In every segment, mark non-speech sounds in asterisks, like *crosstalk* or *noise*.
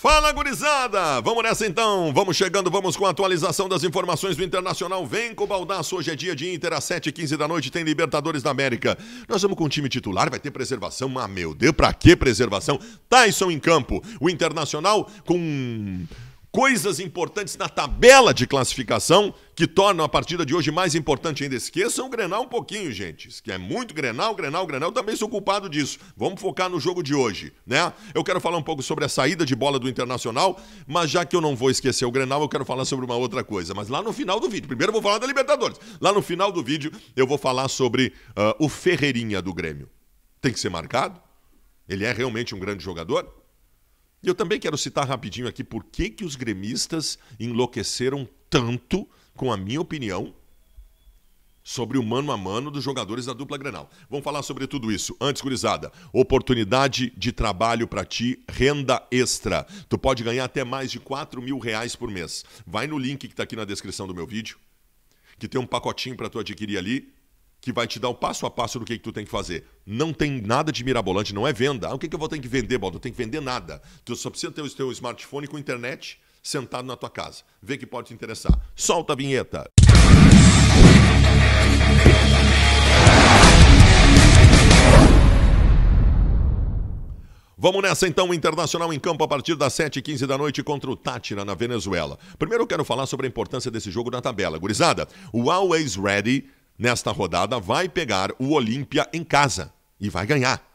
Fala, gurizada! Vamos nessa então, vamos chegando, vamos com a atualização das informações do Internacional. Vem com o Baldaço, hoje é dia de Inter, às 7h15 da noite tem Libertadores da América. Nós vamos com o time titular, vai ter preservação, mas ah, meu Deus, pra que preservação? Tyson em campo, o Internacional com coisas importantes na tabela de classificação que tornam a partida de hoje mais importante ainda. Esqueçam o Grenal um pouquinho, gente. Que é muito Grenal, Grenal, Grenal. Eu também sou culpado disso. Vamos focar no jogo de hoje, né? Eu quero falar um pouco sobre a saída de bola do Internacional, mas já que eu não vou esquecer o Grenal, eu quero falar sobre uma outra coisa. Mas lá no final do vídeo, primeiro eu vou falar da Libertadores. Lá no final do vídeo eu vou falar sobre uh, o Ferreirinha do Grêmio. Tem que ser marcado? Ele é realmente um grande jogador? E eu também quero citar rapidinho aqui por que, que os gremistas enlouqueceram tanto, com a minha opinião, sobre o mano a mano dos jogadores da dupla Grenal. Vamos falar sobre tudo isso. Antes, gurizada, oportunidade de trabalho para ti, renda extra. Tu pode ganhar até mais de 4 mil reais por mês. Vai no link que está aqui na descrição do meu vídeo, que tem um pacotinho para tu adquirir ali que vai te dar o passo a passo do que, que tu tem que fazer. Não tem nada de mirabolante, não é venda. Ah, o que, que eu vou ter que vender, Baldo? Eu tem que vender nada. Tu só precisa ter o teu smartphone com internet sentado na tua casa. Vê que pode te interessar. Solta a vinheta. Vamos nessa então, o Internacional em campo a partir das 7h15 da noite contra o Tátira na Venezuela. Primeiro eu quero falar sobre a importância desse jogo na tabela. Gurizada, o Always Ready nesta rodada vai pegar o Olímpia em casa e vai ganhar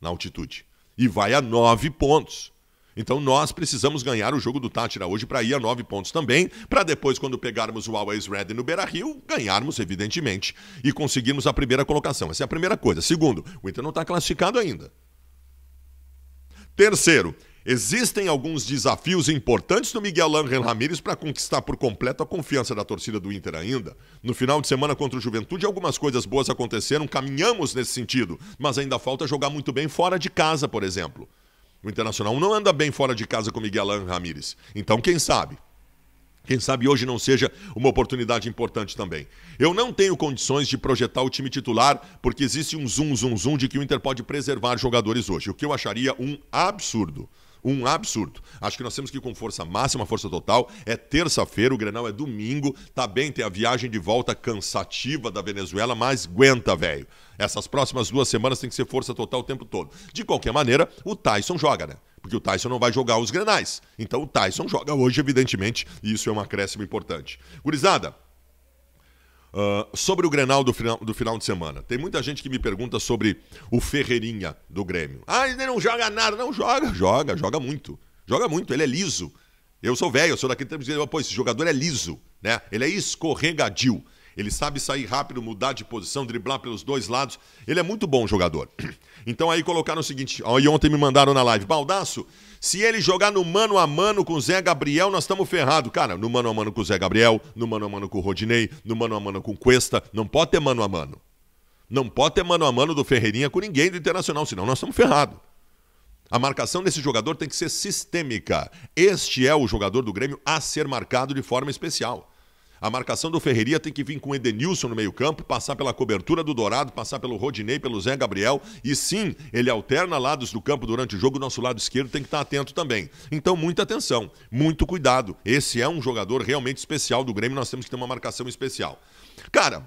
na altitude. E vai a nove pontos. Então nós precisamos ganhar o jogo do Tátira hoje para ir a nove pontos também, para depois, quando pegarmos o Always Red no Beira Rio, ganharmos, evidentemente, e conseguirmos a primeira colocação. Essa é a primeira coisa. Segundo, o Inter não está classificado ainda. Terceiro, Existem alguns desafios importantes do Miguel Ángel Ramírez para conquistar por completo a confiança da torcida do Inter ainda. No final de semana contra o Juventude, algumas coisas boas aconteceram, caminhamos nesse sentido, mas ainda falta jogar muito bem fora de casa, por exemplo. O Internacional não anda bem fora de casa com Miguel Ángel Ramírez. Então, quem sabe? Quem sabe hoje não seja uma oportunidade importante também. Eu não tenho condições de projetar o time titular, porque existe um zoom, zoom, zoom de que o Inter pode preservar jogadores hoje, o que eu acharia um absurdo um absurdo. Acho que nós temos que ir com força máxima, força total. É terça-feira, o Grenal é domingo. Tá bem, tem a viagem de volta cansativa da Venezuela, mas aguenta, velho. Essas próximas duas semanas tem que ser força total o tempo todo. De qualquer maneira, o Tyson joga, né? Porque o Tyson não vai jogar os grenais. Então o Tyson joga hoje, evidentemente, e isso é um acréscimo importante. Gurizada, Uh, sobre o Grenal do final, do final de semana. Tem muita gente que me pergunta sobre o Ferreirinha do Grêmio. Ah, ele não joga nada. Não, joga, joga, joga muito. Joga muito, ele é liso. Eu sou velho, eu sou daquele tempo de dizer, pô, esse jogador é liso, né? Ele é escorregadio. Ele sabe sair rápido, mudar de posição, driblar pelos dois lados. Ele é muito bom jogador. *clears throat* Então aí colocaram o seguinte, aí ontem me mandaram na live, Baldaço, se ele jogar no mano a mano com o Zé Gabriel, nós estamos ferrados. Cara, no mano a mano com o Zé Gabriel, no mano a mano com o Rodinei, no mano a mano com o Cuesta, não pode ter mano a mano. Não pode ter mano a mano do Ferreirinha com ninguém do Internacional, senão nós estamos ferrados. A marcação desse jogador tem que ser sistêmica. Este é o jogador do Grêmio a ser marcado de forma especial. A marcação do Ferreira tem que vir com o Edenilson no meio-campo, passar pela cobertura do Dourado, passar pelo Rodinei, pelo Zé Gabriel. E sim, ele alterna lados do campo durante o jogo, o nosso lado esquerdo tem que estar atento também. Então, muita atenção, muito cuidado. Esse é um jogador realmente especial do Grêmio, nós temos que ter uma marcação especial. Cara,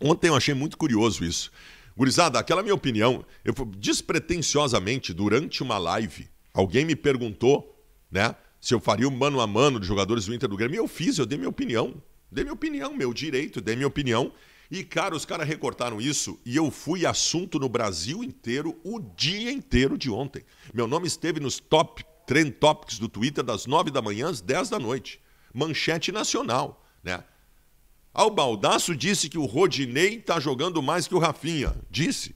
ontem eu achei muito curioso isso. Gurizada, aquela minha opinião, eu despretensiosamente, durante uma live, alguém me perguntou, né? Se eu faria o mano a mano de jogadores do Inter do Grêmio, e eu fiz, eu dei minha opinião. Dei minha opinião, meu direito, dei minha opinião. E, cara, os caras recortaram isso e eu fui assunto no Brasil inteiro o dia inteiro de ontem. Meu nome esteve nos top trend topics do Twitter das 9 da manhã às 10 da noite. Manchete nacional, né? Baldaço disse que o Rodinei tá jogando mais que o Rafinha. Disse.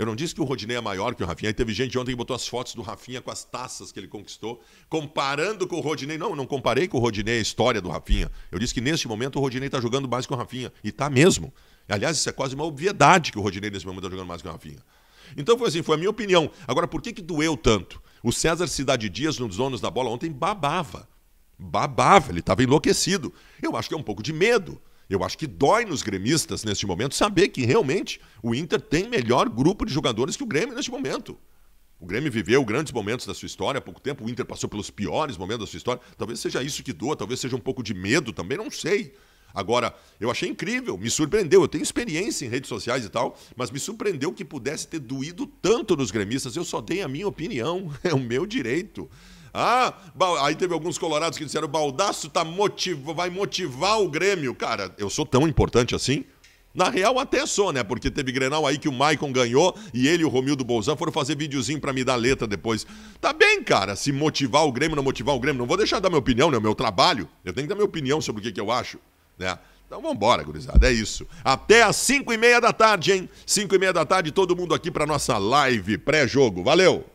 Eu não disse que o Rodinei é maior que o Rafinha. Aí teve gente ontem que botou as fotos do Rafinha com as taças que ele conquistou, comparando com o Rodinei. Não, não comparei com o Rodinei a história do Rafinha. Eu disse que neste momento o Rodinei está jogando mais que o Rafinha. E tá mesmo. Aliás, isso é quase uma obviedade que o Rodinei nesse momento está jogando mais que o Rafinha. Então foi assim, foi a minha opinião. Agora, por que, que doeu tanto? O César Cidade Dias, nos donos da bola, ontem babava. Babava, ele estava enlouquecido. Eu acho que é um pouco de medo. Eu acho que dói nos gremistas neste momento saber que realmente o Inter tem melhor grupo de jogadores que o Grêmio neste momento. O Grêmio viveu grandes momentos da sua história há pouco tempo, o Inter passou pelos piores momentos da sua história. Talvez seja isso que doa, talvez seja um pouco de medo também, não sei. Agora, eu achei incrível, me surpreendeu. Eu tenho experiência em redes sociais e tal, mas me surpreendeu que pudesse ter doído tanto nos gremistas. Eu só dei a minha opinião, *laughs* é o meu direito. Ah, aí teve alguns colorados que disseram: o Baldaço tá vai motivar o Grêmio. Cara, eu sou tão importante assim? Na real, até sou, né? Porque teve Grenal aí que o Maicon ganhou e ele e o Romildo Bolzan foram fazer videozinho para me dar letra depois. Tá bem, cara, se motivar o Grêmio, não motivar o Grêmio. Não vou deixar dar minha opinião, né? O meu trabalho. Eu tenho que dar minha opinião sobre o que, que eu acho, né? Então vambora, gurizada, é isso. Até às 5 e meia da tarde, hein? 5 e meia da tarde, todo mundo aqui pra nossa live pré-jogo. Valeu!